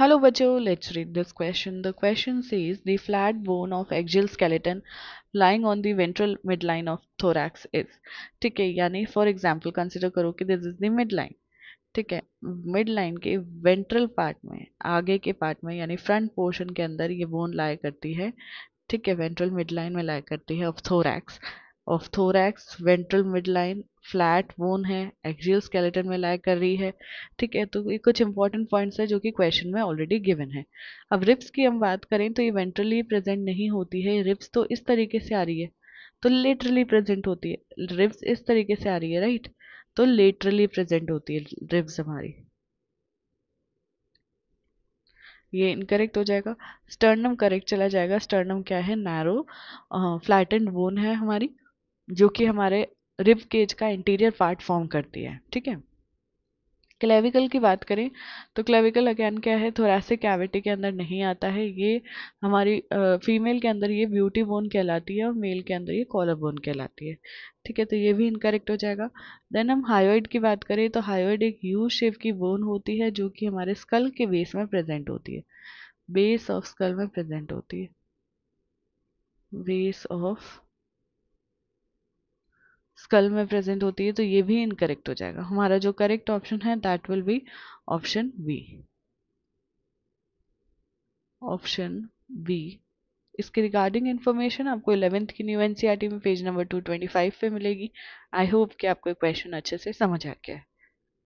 Hello Bacho, let's read this question. The question says the flat bone of axial skeleton lying on the ventral midline of thorax is. ठीक है यानी for example consider करो कि this is the mid line ठीक है mid line के ventral part में आगे के पार्ट में यानी फ्रंट पोर्शन के अंदर ये बोन लाया करती है ठीक है वेंट्रल मिड लाइन में लाया करती है of thorax of thorax, ventral midline, flat bone है एक्जियल स्केलेटन में लाइक कर रही है ठीक है तो ये कुछ इंपॉर्टेंट पॉइंट्स है जो कि क्वेश्चन में ऑलरेडी गिवन है अब रिप्स की हम बात करें तो ये वेंट्रली प्रेजेंट नहीं होती है रिप्स तो इस तरीके से आ रही है तो लेटरली प्रेजेंट होती है रिप्स इस तरीके से आ रही है राइट तो लेटरली प्रेजेंट होती है रिप्स हमारी ये इनकरेक्ट हो जाएगा स्टर्नम करेक्ट चला जाएगा स्टर्नम क्या है नैरो फ्लैट एंड बोन है हमारी जो कि हमारे रिब केज का इंटीरियर पार्ट फॉर्म करती है ठीक है क्लेविकल की बात करें तो क्लेविकल अगेन क्या है थोरासिक कैविटी के अंदर नहीं आता है ये हमारी फीमेल के अंदर ये ब्यूटी बोन कहलाती है और मेल के अंदर ये कॉलर बोन कहलाती है ठीक है तो ये भी इनकरेक्ट हो जाएगा देन हम हायोइड की बात करें तो हायोइड एक यू शेप की बोन होती है जो कि हमारे स्कल के बेस में प्रेजेंट होती है बेस ऑफ स्कल में प्रेजेंट होती है बेस ऑफ स्कल में प्रेजेंट होती है तो ये भी इनकरेक्ट हो जाएगा हमारा जो करेक्ट ऑप्शन है that will be option B option B इसके रिगार्डिंग इन्फॉर्मेशन आपको इलेवेंथ की न्यू एन e में page number two twenty five पे मिलेगी आई होप कि आपको क्वेश्चन अच्छे से समझ आ गया है